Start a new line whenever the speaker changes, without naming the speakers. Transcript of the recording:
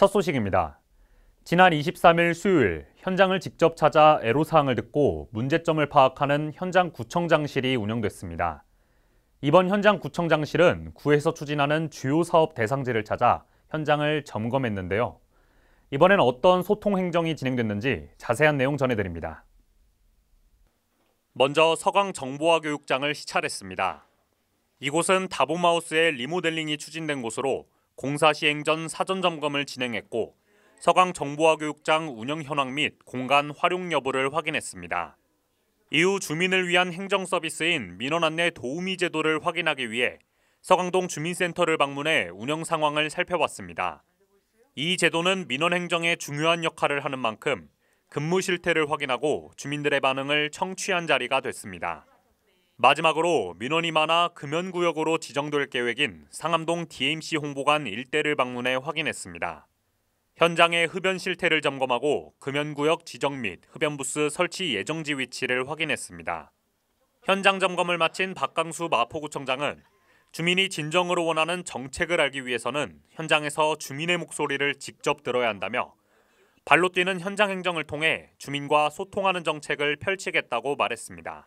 첫 소식입니다. 지난 23일 수요일 현장을 직접 찾아 애로사항을 듣고 문제점을 파악하는 현장 구청장실이 운영됐습니다. 이번 현장 구청장실은 구에서 추진하는 주요 사업 대상지를 찾아 현장을 점검했는데요. 이번엔 어떤 소통 행정이 진행됐는지 자세한 내용 전해드립니다. 먼저 서강 정보화 교육장을 시찰했습니다. 이곳은 다보마우스의 리모델링이 추진된 곳으로 공사 시행 전 사전 점검을 진행했고 서강 정보화 교육장 운영 현황 및 공간 활용 여부를 확인했습니다. 이후 주민을 위한 행정 서비스인 민원 안내 도우미 제도를 확인하기 위해 서강동 주민센터를 방문해 운영 상황을 살펴봤습니다. 이 제도는 민원 행정에 중요한 역할을 하는 만큼 근무 실태를 확인하고 주민들의 반응을 청취한 자리가 됐습니다. 마지막으로 민원이 많아 금연구역으로 지정될 계획인 상암동 DMC 홍보관 일대를 방문해 확인했습니다. 현장의 흡연 실태를 점검하고 금연구역 지정 및 흡연부스 설치 예정지 위치를 확인했습니다. 현장 점검을 마친 박강수 마포구청장은 주민이 진정으로 원하는 정책을 알기 위해서는 현장에서 주민의 목소리를 직접 들어야 한다며 발로 뛰는 현장 행정을 통해 주민과 소통하는 정책을 펼치겠다고 말했습니다.